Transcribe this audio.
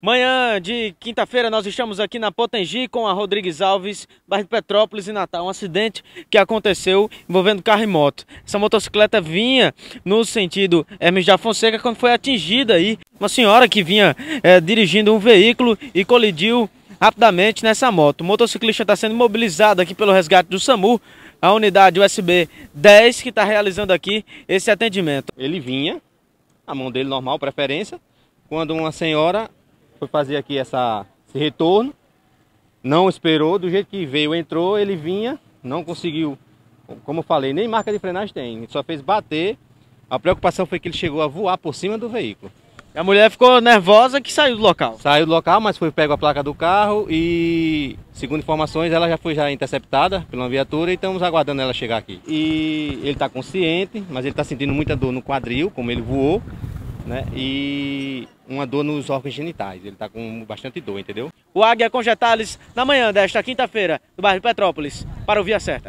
Manhã de quinta-feira nós estamos aqui na Potengi com a Rodrigues Alves, bairro de Petrópolis e Natal. Um acidente que aconteceu envolvendo carro e moto. Essa motocicleta vinha no sentido Hermes eh, da Fonseca quando foi atingida aí. Uma senhora que vinha é, dirigindo um veículo e colidiu rapidamente nessa moto. O motociclista está sendo mobilizado aqui pelo resgate do SAMU, a unidade USB 10 que está realizando aqui esse atendimento. Ele vinha, a mão dele normal, preferência, quando uma senhora foi fazer aqui essa, esse retorno, não esperou, do jeito que veio, entrou, ele vinha, não conseguiu, como eu falei, nem marca de frenagem tem, só fez bater, a preocupação foi que ele chegou a voar por cima do veículo. A mulher ficou nervosa que saiu do local. Saiu do local, mas foi pego a placa do carro e, segundo informações, ela já foi já interceptada pela viatura e estamos aguardando ela chegar aqui. E ele está consciente, mas ele está sentindo muita dor no quadril, como ele voou né? E uma dor nos órgãos genitais. Ele está com bastante dor, entendeu? O Águia com na manhã desta quinta-feira, do bairro Petrópolis, para o Via Certa.